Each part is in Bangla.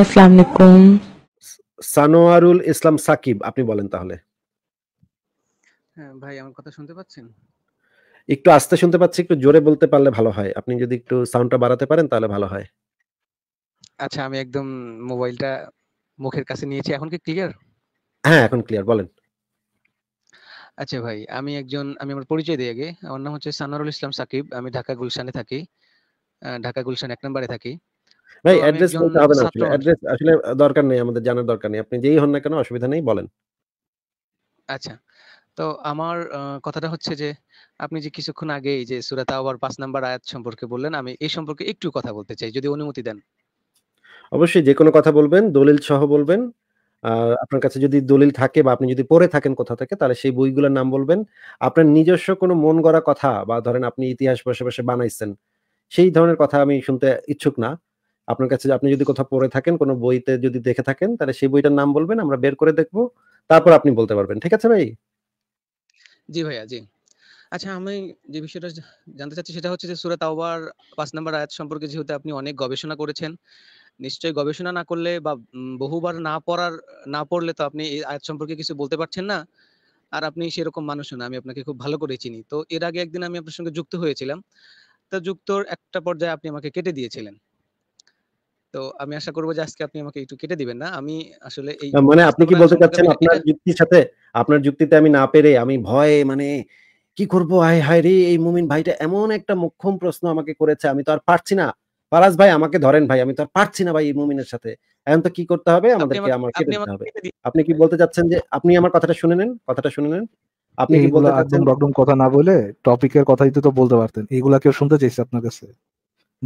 আসসালামু আলাইকুম সানোয়ারুল ইসলাম সাকিব আপনি বলেন তাহলে হ্যাঁ ভাই আমার কথা শুনতে পাচ্ছেন একটু আস্তে শুনতে পাচ্ছি একটু জোরে বলতে পারলে ভালো হয় আপনি যদি একটু সাউন্ডটা বাড়াতে পারেন তাহলে ভালো হয় আচ্ছা আমি একদম মোবাইলটা মুখের কাছে নিয়েছি এখন কি ক্লিয়ার হ্যাঁ এখন ক্লিয়ার বলেন আচ্ছা ভাই আমি একজন আমি আমার পরিচয় দিয়ে আগে আমার নাম হচ্ছে সানোয়ারুল ইসলাম সাকিব আমি ঢাকা গুলশানে থাকি ঢাকা গুলশান এক নম্বরে থাকি ভাই অ্যাড্রেস বলতে হবে না আসলে অ্যাড্রেস আসলে দরকার নেই আমাদের জানার দরকার নেই আপনি যেই হন না কেন অসুবিধা নেই বলেন আচ্ছা তো আমার কথাটা হচ্ছে যে আপনি যে কিছুক্ষণ আগে যে তাওবার 5 নাম্বার আয়াত সম্পর্কে বললেন আমি এই সম্পর্কে একটু কথা বলতে চাই যদি অনুমতি দেন অবশ্যই যে কোনো কথা বলবেন দলিল সহ বলবেন আপনার কাছে যদি দলিল থাকে বা আপনি যদি পড়ে থাকেন কোথা থেকে তাহলে সেই বইগুলোর নাম বলবেন আপনার নিজস্ব কোনো মন গড়া কথা বা ধরেন আপনি ইতিহাস বসে বসে বানাইছেন সেই ধরনের কথা আমি শুনতে ইচ্ছুক না আপনার কাছে আপনি যদি কোথাও পড়ে থাকেন কোনো বইতে যদি দেখে থাকেন তাহলে সেই বইটার নাম বলবেন আমরা বের করে দেখব তারপর আপনি বলতে পারবেন ঠিক আছে ভাই জি ভাইয়া জি আচ্ছা আমি যে বিষয়টা জানতে চাচ্ছি সেটা হচ্ছে যে সুরা তাওবার পাঁচ নম্বর আয়াত সম্পর্কে যেহেতু আপনি অনেক গবেষণা করেছেন নিশ্চয়ই গবেষণা না করলে বা বহুবার না পড়ার না পড়লে তো আপনি এই আয়াত সম্পর্কে কিছু বলতে পারছেন না আর আপনি সেরকম মানুষ না আমি আপনাকে খুব ভালো করে চিনি তো এর আগে একদিন আমি আপনার সঙ্গে যুক্ত হয়েছিলাম তা যুক্তর একটা পর্যায়ে আপনি আমাকে কেটে দিয়েছিলেন তো আমি আশা করবো যে আজকে আপনি আমাকে একটু কেটে দিবেন না আমি আসলে এই মানে আপনি কি বলতে চাচ্ছেন আপনার যুক্তির সাথে আপনার যুক্তিতে আমি না পেরে আমি ভয়ে মানে কি করব আয় হায় রে এই মুমিন ভাইটা এমন একটা মুখ্যম প্রশ্ন আমাকে করেছে আমি তো আর পারছি না পারাস ভাই আমাকে ধরেন ভাই আমি তো আর পারছি না ভাই এই মুমিনের সাথে এখন তো কি করতে হবে আমাদেরকে আমার কি করতে হবে আপনি কি বলতে চাচ্ছেন যে আপনি আমার কথাটা শুনে নেন কথাটা শুনে নেন আপনি কি বলতে চাচ্ছেন কথা না বলে টপিকের কথাই তো বলতে পারতেন এগুলা কেউ শুনতে চাইছে আপনার কাছে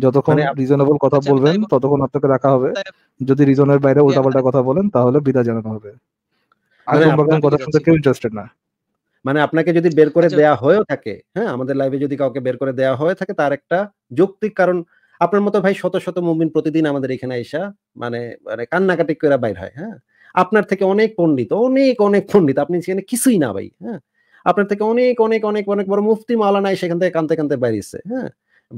যতক্ষণ রিজনেবল মানে কথা আচ্ছা, বলবেন ততক্ষণ আপনাকে রাখা হবে যদি রিজনের বাইরে উল্টাপাল্টা আচ্ছা। কথা বলেন তাহলে বিদায় জানানো হবে মানে কথা শুনতে কেউ ইন্টারেস্টেড না মানে আপনাকে যদি বের করে আচ্ছা। দেয়া হয়েও থাকে হ্যাঁ আমাদের লাইভে যদি কাউকে বের করে দেয়া হয়ে থাকে তার একটা যৌক্তিক কারণ আপনার মতো ভাই শত শত মুমিন প্রতিদিন আমাদের এখানে এসা মানে মানে কান্নাকাটি করে বাইর হয় হ্যাঁ আপনার থেকে অনেক পণ্ডিত অনেক অনেক পণ্ডিত আপনি সেখানে কিছুই না ভাই হ্যাঁ আপনার থেকে অনেক অনেক অনেক অনেক বড় মুফতি মালানায় সেখান থেকে কানতে কানতে বাইরেছে হ্যাঁ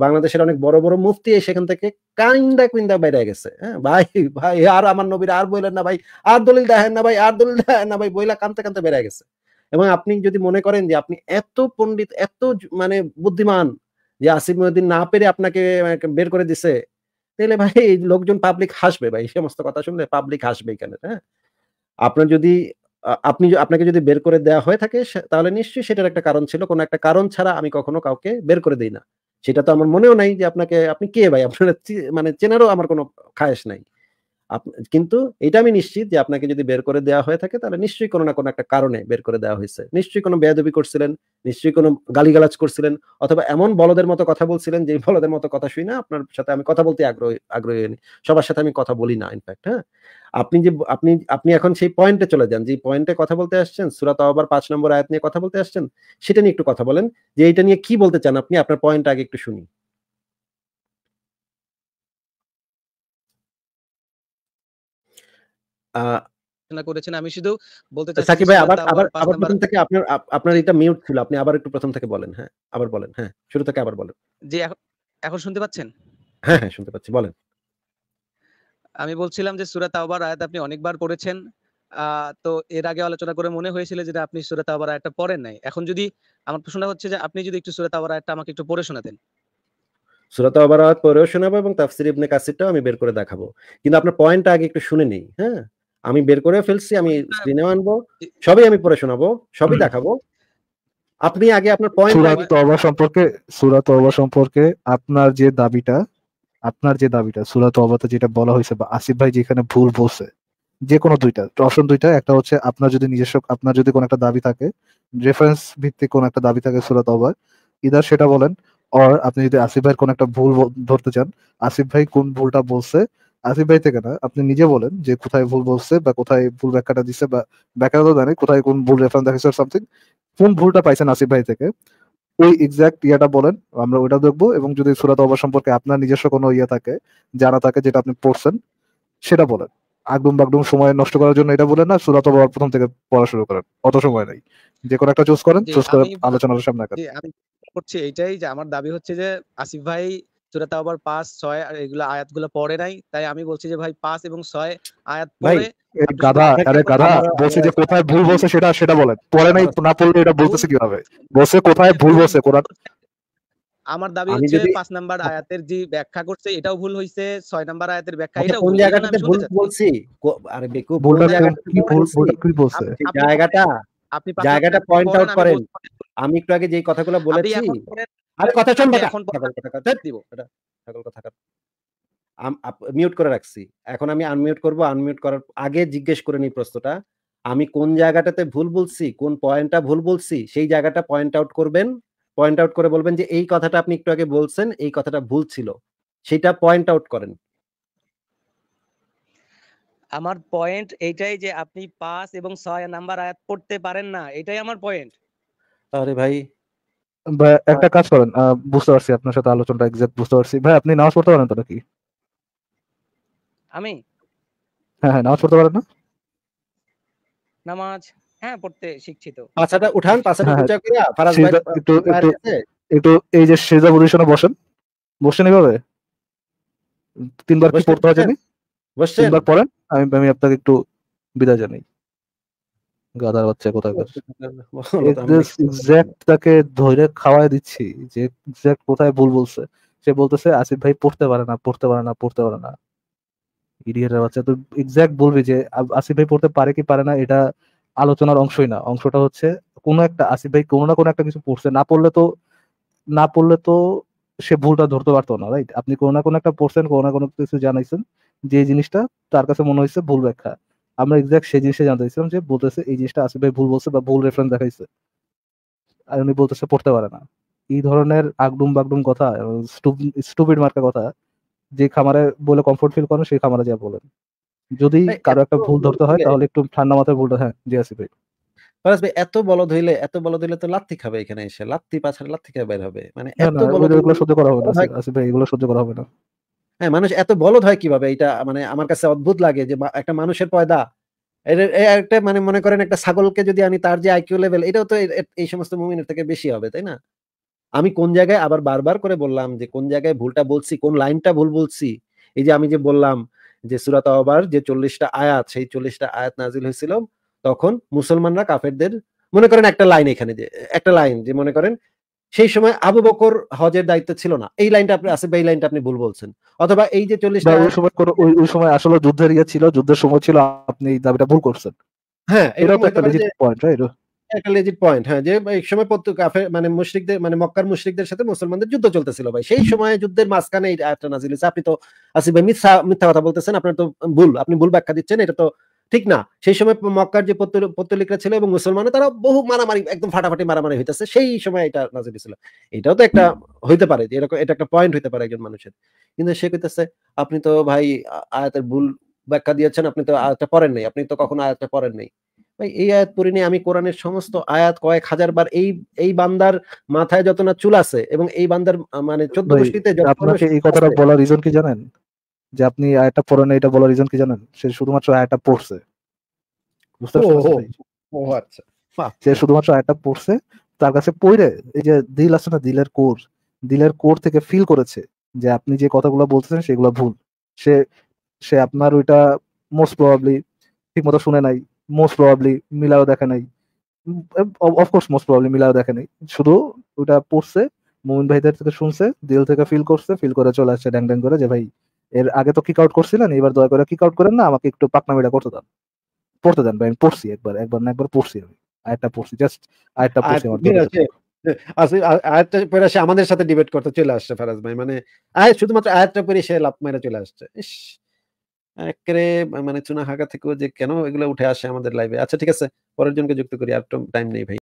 বাংলাদেশের অনেক বড় বড় মুফতি সেখান থেকে কাইন্দা কুইন্দা বাইরে গেছে হ্যাঁ, ভাই ভাই আর আমার নবীর আর বইলেন না ভাই আর দলিল দেখেন না ভাই আর দলিল দেখেন না ভাই বইলা কানতে কানতে বেড়ে গেছে এবং আপনি যদি মনে করেন যে আপনি এত পণ্ডিত এত মানে বুদ্ধিমান যে আসিফ মহিউদ্দিন না পেরে আপনাকে বের করে দিছে তাহলে ভাই লোকজন পাবলিক হাসবে ভাই সমস্ত কথা শুনলে পাবলিক হাসবে এখানে হ্যাঁ আপনার যদি আপনি আপনাকে যদি বের করে দেওয়া হয়ে থাকে তাহলে নিশ্চয়ই সেটার একটা কারণ ছিল কোনো একটা কারণ ছাড়া আমি কখনো কাউকে বের করে দিই না সেটা তো আমার মনেও নাই যে আপনাকে আপনি কে ভাই আপনার মানে চেনারও আমার কোনো খায়েশ নাই কিন্তু এটা আমি নিশ্চিত যে আপনাকে যদি বের করে দেওয়া হয়ে থাকে তাহলে নিশ্চয়ই কোনো না কোনো একটা কারণে বের করে দেওয়া হয়েছে নিশ্চয়ই কোনো বেয়াদবি করছিলেন নিশ্চয়ই কোনো গালিগালাজ করছিলেন অথবা এমন বলদের মতো কথা বলছিলেন যে বলদের মতো কথা শুই না আপনার সাথে আমি কথা বলতে আগ্রহী আগ্রহী হইনি সবার সাথে আমি কথা বলি না ইনফ্যাক্ট হ্যাঁ আপনি যে আপনি আপনি এখন সেই পয়েন্টে চলে যান যে পয়েন্টে কথা বলতে আসছেন সুরাত আবার পাঁচ নম্বর আয়াত নিয়ে কথা বলতে আসছেন সেটা নিয়ে একটু কথা বলেন যে এটা নিয়ে কি বলতে চান আপনি আপনার পয়েন্ট আগে একটু শুনি করেছেন আমি শুধু বলতে চাই সাকিব ভাই আবার আবার আবার প্রথম থেকে আপনার আপনার এটা মিউট ছিল আপনি আবার একটু প্রথম থেকে বলেন হ্যাঁ আবার বলেন হ্যাঁ শুরু থেকে আবার বলেন যে এখন শুনতে পাচ্ছেন হ্যাঁ হ্যাঁ শুনতে পাচ্ছি বলেন আমি বলছিলাম যে সূরা তাওবার আয়াত আপনি অনেকবার পড়েছেন তো এর আগে আলোচনা করে মনে হয়েছিল যে আপনি সূরা তাওবার আয়াতটা পড়েন নাই এখন যদি আমার প্রশ্নটা হচ্ছে যে আপনি যদি একটু সূরা তাওবার আয়াতটা আমাকে একটু পড়ে শোনাতেন সূরা তাওবার আয়াত পড়েও শোনাবো এবং তাফসীর ইবনে কাসিরটাও আমি বের করে দেখাবো কিন্তু আপনার পয়েন্টটা আগে একটু শুনে নেই হ্যাঁ আমি বের করে ফেলছি আমি স্ক্রিনে হ্যাঁ। আনবো সবই আমি পড়ে শোনাবো সবই দেখাবো আপনি আগে আপনার পয়েন্ট সূরা সম্পর্কে সূরা তওবা সম্পর্কে আপনার যে দাবিটা আপনার যে দাবিটা সূরা তওবাতে যেটা বলা হয়েছে বা আসিফ ভাই যেখানে ভুল বসে যে কোনো দুইটা অপশন দুইটা একটা হচ্ছে আপনার যদি নিজস্ব আপনার যদি কোন একটা দাবি থাকে রেফারেন্স ভিত্তিক কোন একটা দাবি থাকে সূরা তওবার ইদার সেটা বলেন অর আপনি যদি আসিফ ভাইয়ের কোন একটা ভুল ধরতে চান আসিফ ভাই কোন ভুলটা বলছে আসিফ ভাই থেকে না আপনি নিজে বলেন যে কোথায় ভুল বলছে বা কোথায় ভুল ব্যাখ্যাটা দিচ্ছে বা ব্যাখ্যাটা তো জানে কোথায় কোন ভুল রেফারেন্স দেখেছে সামথিং কোন ভুলটা পাইছেন আসিফ ভাই থেকে ওই এক্সাক্ট ইয়াটা বলেন আমরা ওইটা দেখবো এবং যদি সুরাত অবার সম্পর্কে আপনার নিজস্ব কোনো ইয়ে থাকে জানা থাকে যেটা আপনি পড়ছেন সেটা বলেন আগডুম বাগডুম সময় নষ্ট করার জন্য এটা বলেন না সুরাত অবার প্রথম থেকে পড়া শুরু করেন অত সময় নাই যে কোনো একটা চুজ করেন চুজ করে আলোচনার সামনে আমি করছি এইটাই যে আমার দাবি হচ্ছে যে আসিফ ভাই চূড়া তাও আবার পাঁচ ছয় এগুলো আয়াতগুলো পড়ে নাই তাই আমি বলছি যে ভাই পাঁচ এবং ছয় আয়াত পড়ে গাধা আরে গাধা বলছে যে কোথায় ভুল বসে সেটা সেটা বলেন পড়ে নাই না পড়লে এটা বলতেছে কিভাবে বলছে কোথায় ভুল বসে কোরআন আমার দাবি হচ্ছে পাঁচ নাম্বার আয়াতের যে ব্যাখ্যা করছে এটাও ভুল হইছে ছয় নাম্বার আয়াতের ব্যাখ্যা আচ্ছা, এটাও কোন জায়গাটাতে ভুল বলছি আরে বেকু ভুল কি কি বলছে জায়গাটা আপনি জায়গাটা পয়েন্ট আউট করেন আমি একটু আগে যে কথাগুলো বলেছি আরে কথা বেটা এখন কথা এটা কথা মিউট করে রাখছি এখন আমি আনমিউট করব আনমিউট করার আগে জিজ্ঞেস করে নিই প্রশ্নটা আমি কোন জায়গাটাতে ভুল বলছি কোন পয়েন্টটা ভুল বলছি সেই জায়গাটা পয়েন্ট আউট করবেন পয়েন্ট আউট করে বলবেন যে এই কথাটা আপনি একটু আগে বলছেন এই কথাটা ভুল ছিল সেটা পয়েন্ট আউট করেন আমার পয়েন্ট এইটাই যে আপনি পাঁচ এবং ছয় নাম্বার আয়াত পড়তে পারেন না এটাই আমার পয়েন্ট আরে ভাই ভাই একটা হ্যাঁ। কাজ করেন বুঝতে পারছি আপনার সাথে আলোচনাটা এক্স্যাক্ট বুঝতে পারছি ভাই আপনি নামাজ পড়তে পারেন তো নাকি আমি হ্যাঁ হ্যাঁ নামাজ পড়তে পারেন না নামাজ হ্যাঁ পড়তে শিখছি তো পাছাটা উঠান পাঁচটা উঁচা করে ফারাজ ভাই একটু একটু একটু এই যে সেজা পজিশনে বসেন বসেন এভাবে তিনবার কি পড়তে হয় জানি বসেন তিনবার পড়েন আমি আমি আপনাকে একটু বিদায় জানাই গাদার বাচ্চা কোথায় ধরে খাওয়াই দিচ্ছি যে এক্সাক্ট কোথায় ভুল বলছে সে বলতেছে আসিফ ভাই পড়তে পারে না পড়তে পারে না পড়তে পারে না ইডিয়েটের বাচ্চা তো এক্সাক্ট বলবি যে আসিফ ভাই পড়তে পারে কি পারে না এটা আলোচনার অংশই না অংশটা হচ্ছে কোনো একটা আসিফ ভাই কোনো না কোনো একটা কিছু পড়ছে না পড়লে তো না পড়লে তো সে ভুলটা ধরতে পারতো না রাইট আপনি কোনো না কোনো একটা পড়ছেন কোনো না কোনো কিছু জানাইছেন যে জিনিসটা তার কাছে মনে হয়েছে ভুল ব্যাখ্যা আমরা এক্সাক্ট সেই জিনিসটা জানতে চাইছিলাম যে বলতেছে এই জিনিসটা আসিফ ভুল বলছে বা ভুল রেফারেন্স দেখাইছে আর উনি বলতেছে পড়তে পারে না এই ধরনের আগডুম বাগডুম কথা স্টুপিড মার্কা কথা যে খামারে বলে কমফোর্ট ফিল করেন সেই খামারে যা বলেন যদি কারো একটা ভুল ধরতে হয় তাহলে একটু ঠান্ডা মাথায় ভুলটা হ্যাঁ জি আসিফ ভাই ফরাজ ভাই এত বলদ হইলে এত বলদ হইলে তো লাত্তি খাবে এখানে এসে লাত্তি পাছারে লাত্তি খেয়ে বের হবে মানে এত বলদ এগুলো সহ্য করা হবে না আসিফ ভাই এগুলো সহ্য করা হবে না হ্যাঁ মানুষ এত বলদ হয় কিভাবে এটা মানে আমার কাছে অদ্ভুত লাগে যে একটা মানুষের পয়দা একটা মানে মনে করেন একটা ছাগলকে যদি আমি তার যে আইকিউ লেভেল এটাও তো এই সমস্ত মুভিনের থেকে বেশি হবে তাই না আমি কোন জায়গায় আবার বারবার করে বললাম যে কোন জায়গায় ভুলটা বলছি কোন লাইনটা ভুল বলছি এই যে আমি যে বললাম যে সুরাত আবার যে চল্লিশটা আয়াত সেই চল্লিশটা আয়াত নাজিল হয়েছিল তখন মুসলমানরা কাফেরদের মনে করেন একটা লাইন এখানে যে একটা লাইন যে মনে করেন সেই সময় আবু বকর হজের দায়িত্ব ছিল না এই লাইনটা আপনি আছে এই লাইনটা আপনি ভুল বলছেন অথবা এই যে চল্লিশ ওই সময় ওই সময় আসলে যুদ্ধের ইয়ে ছিল যুদ্ধের সময় ছিল আপনি এই দাবিটা ভুল করছেন হ্যাঁ এটা তো একটা লেজিট পয়েন্ট রাইট একটা লেজিট পয়েন্ট হ্যাঁ যে এই সময় প্রত্যেক কাফের মানে মুশরিকদের মানে মক্কার মুশরিকদের সাথে মুসলমানদের যুদ্ধ চলতেছিল ভাই সেই সময় যুদ্ধের মাঝখানে এটা একটা নাজিল হয়েছে আপনি তো আসিফ ভাই মিথ্যা মিথ্যা কথা বলতেছেন আপনার তো ভুল আপনি ভুল ব্যাখ্যা দিচ্ছেন এটা তো ঠিক না সেই সময় মক্কার যে পত্রলিকরা ছিল এবং মুসলমান তারা বহু মারামারি একদম ফাটাফাটি মারামারি হইতেছে সেই সময় এটা নাজিল ছিল এটাও তো একটা হইতে পারে যে এরকম এটা একটা পয়েন্ট হইতে পারে একজন মানুষের কিন্তু সে কইতেছে আপনি তো ভাই আয়াতের ভুল ব্যাখ্যা দিয়েছেন আপনি তো আয়াতটা পড়েন নাই আপনি তো কখনো আয়াতটা পড়েন নাই ভাই এই আয়াত পড়িনি আমি কোরআনের সমস্ত আয়াত কয়েক হাজার বার এই এই বান্দার মাথায় যত না চুল আছে এবং এই বান্দার মানে চোদ্দ গোষ্ঠীতে এই কথাটা বলার রিজন কি জানেন যে আপনি আয়াতটা পড়েন এটা বলার রিজন কি জানেন সে শুধুমাত্র আয়াতটা পড়ছে বুঝতে পারছেন ও আচ্ছা সে শুধুমাত্র আয়াতটা পড়ছে তার কাছে পড়ে এই যে দিল আছে না দিলের কোর দিলের কোর থেকে ফিল করেছে যে আপনি যে কথাগুলো বলতেছেন সেগুলো ভুল সে সে আপনার ওইটা মোস্ট প্রবাবলি ঠিক মতো শুনে নাই মোস্ট প্রবাবলি মিলাও দেখে নাই অফকোর্স মোস্ট প্রবাবলি মিলাও দেখে নাই শুধু ওইটা পড়ছে মোমিন ভাইদের থেকে শুনছে দিল থেকে ফিল করছে ফিল করে চলে আসছে ড্যাং ড্যাং করে যে ভাই এর আগে তো কিক আউট করছিলেন এবার দয়া করে কিক আউট করেন না আমাকে একটু পাকনামিটা করতে দেন পড়তে দেন ভাই আমি পড়ছি একবার একবার না একবার পড়ছি আমি আরেকটা পড়ছি জাস্ট আরেকটা পড়ছি আয়াতটা পরে সে আমাদের সাথে ডিবেট করতে চলে আসছে ফারাজ ভাই মানে আয় শুধুমাত্র আয়াতটা পরে সে লাভ মেরে চলে আসছে ইস মানে চুনা হাঁকা থেকেও যে কেন এগুলো উঠে আসে আমাদের লাইভে আচ্ছা ঠিক আছে পরের জনকে যুক্ত করি আর টাইম নেই ভাই